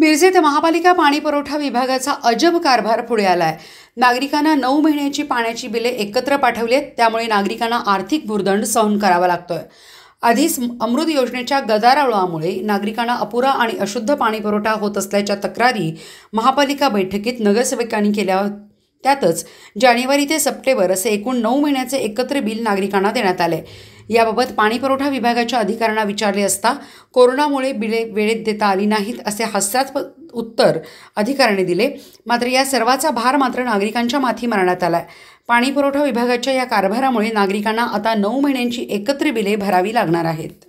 मिरजेत महापालिका पाणी पुरवठा विभागाचा अजब कारभार पुढे आला आहे नागरिकांना नऊ महिन्याची पाण्याची बिले एकत्र पाठवली आहेत त्यामुळे नागरिकांना आर्थिक भूर्दंड सहन करावा लागतोय आधीच अमृत योजनेच्या गदारोळामुळे नागरिकांना अपुरा आणि अशुद्ध पाणी होत असल्याच्या तक्रारी महापालिका बैठकीत नगरसेवकांनी केल्या त्यातच जानेवारी ते सप्टेंबर असे एकूण नऊ महिन्याचे एकत्र बिल नागरिकांना देण्यात आले याबाबत पाणीपुरवठा विभागाच्या अधिकाऱ्यांना विचारले असता कोरोनामुळे बिले वेळेत देता आली नाहीत असे हास्यास्पद उत्तर अधिकाऱ्यांनी दिले मात्र या सर्वाचा भार मात्र नागरिकांच्या माथी मारण्यात आला आहे पाणीपुरवठा विभागाच्या या कारभारामुळे नागरिकांना आता नऊ महिन्यांची एकत्र बिले भरावी लागणार आहेत